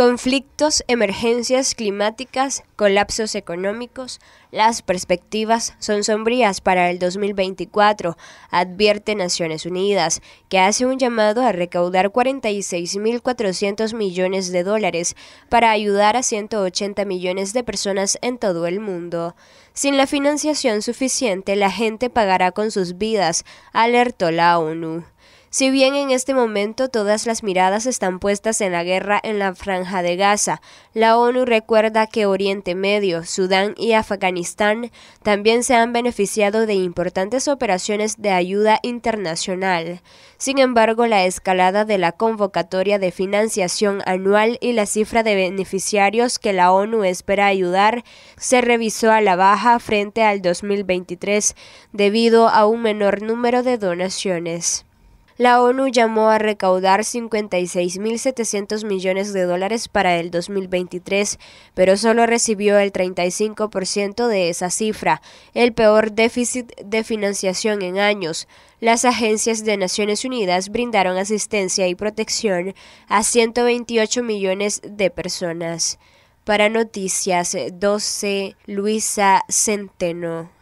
Conflictos, emergencias climáticas, colapsos económicos, las perspectivas son sombrías para el 2024, advierte Naciones Unidas, que hace un llamado a recaudar 46.400 millones de dólares para ayudar a 180 millones de personas en todo el mundo. Sin la financiación suficiente, la gente pagará con sus vidas, alertó la ONU. Si bien en este momento todas las miradas están puestas en la guerra en la franja de Gaza, la ONU recuerda que Oriente Medio, Sudán y Afganistán también se han beneficiado de importantes operaciones de ayuda internacional. Sin embargo, la escalada de la convocatoria de financiación anual y la cifra de beneficiarios que la ONU espera ayudar se revisó a la baja frente al 2023 debido a un menor número de donaciones la ONU llamó a recaudar 56.700 millones de dólares para el 2023, pero solo recibió el 35% de esa cifra, el peor déficit de financiación en años. Las agencias de Naciones Unidas brindaron asistencia y protección a 128 millones de personas. Para Noticias 12, Luisa Centeno.